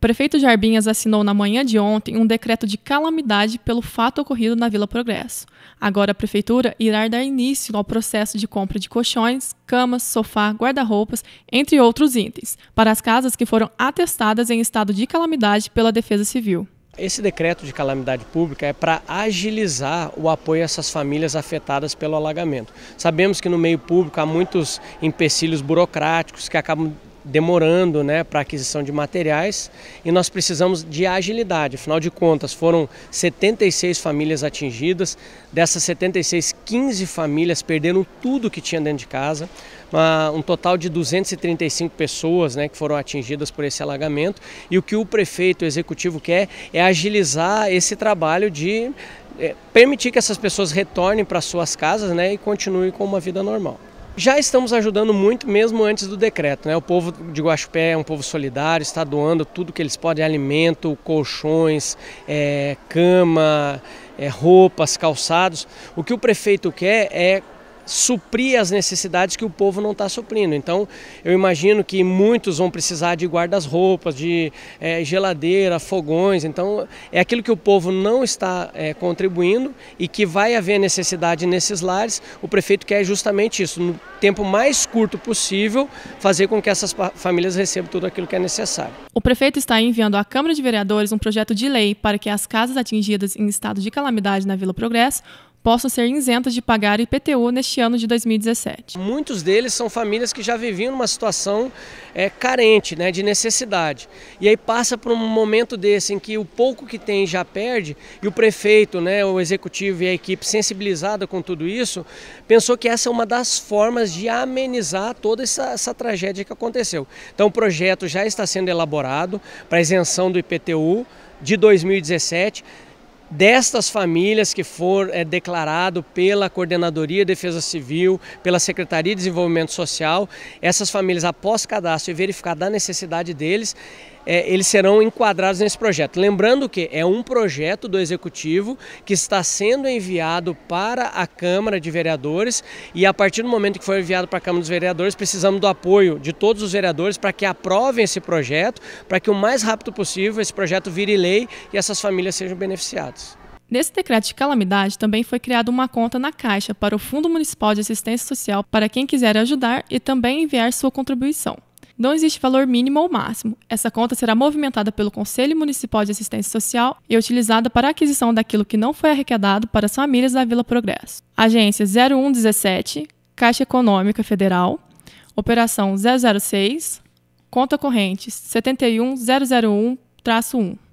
Prefeito Jarbinhas assinou na manhã de ontem um decreto de calamidade pelo fato ocorrido na Vila Progresso. Agora a prefeitura irá dar início ao processo de compra de colchões, camas, sofá, guarda-roupas, entre outros itens, para as casas que foram atestadas em estado de calamidade pela Defesa Civil. Esse decreto de calamidade pública é para agilizar o apoio a essas famílias afetadas pelo alagamento. Sabemos que no meio público há muitos empecilhos burocráticos que acabam demorando né, para aquisição de materiais e nós precisamos de agilidade. Afinal de contas, foram 76 famílias atingidas, dessas 76, 15 famílias perderam tudo que tinha dentro de casa, uma, um total de 235 pessoas né, que foram atingidas por esse alagamento e o que o prefeito o executivo quer é agilizar esse trabalho de é, permitir que essas pessoas retornem para suas casas né, e continuem com uma vida normal. Já estamos ajudando muito mesmo antes do decreto. Né? O povo de Guaxupé é um povo solidário, está doando tudo que eles podem, alimento, colchões, é, cama, é, roupas, calçados. O que o prefeito quer é suprir as necessidades que o povo não está suprindo. Então, eu imagino que muitos vão precisar de guardas-roupas, de é, geladeira, fogões. Então, é aquilo que o povo não está é, contribuindo e que vai haver necessidade nesses lares. O prefeito quer justamente isso, no tempo mais curto possível, fazer com que essas famílias recebam tudo aquilo que é necessário. O prefeito está enviando à Câmara de Vereadores um projeto de lei para que as casas atingidas em estado de calamidade na Vila Progresso possam ser isentas de pagar o IPTU neste ano de 2017. Muitos deles são famílias que já viviam numa situação é, carente, né, de necessidade. E aí passa por um momento desse em que o pouco que tem já perde e o prefeito, né, o executivo e a equipe sensibilizada com tudo isso, pensou que essa é uma das formas de amenizar toda essa, essa tragédia que aconteceu. Então o projeto já está sendo elaborado para isenção do IPTU de 2017 destas famílias que for é, declarado pela Coordenadoria de Defesa Civil, pela Secretaria de Desenvolvimento Social, essas famílias, após cadastro e verificar da necessidade deles, é, eles serão enquadrados nesse projeto. Lembrando que é um projeto do Executivo que está sendo enviado para a Câmara de Vereadores e a partir do momento que for enviado para a Câmara dos Vereadores, precisamos do apoio de todos os vereadores para que aprovem esse projeto, para que o mais rápido possível esse projeto vire lei e essas famílias sejam beneficiadas. Nesse decreto de calamidade, também foi criada uma conta na Caixa para o Fundo Municipal de Assistência Social para quem quiser ajudar e também enviar sua contribuição. Não existe valor mínimo ou máximo. Essa conta será movimentada pelo Conselho Municipal de Assistência Social e é utilizada para a aquisição daquilo que não foi arrecadado para as famílias da Vila Progresso. Agência 0117, Caixa Econômica Federal, Operação 006, Conta Corrente 71001-1.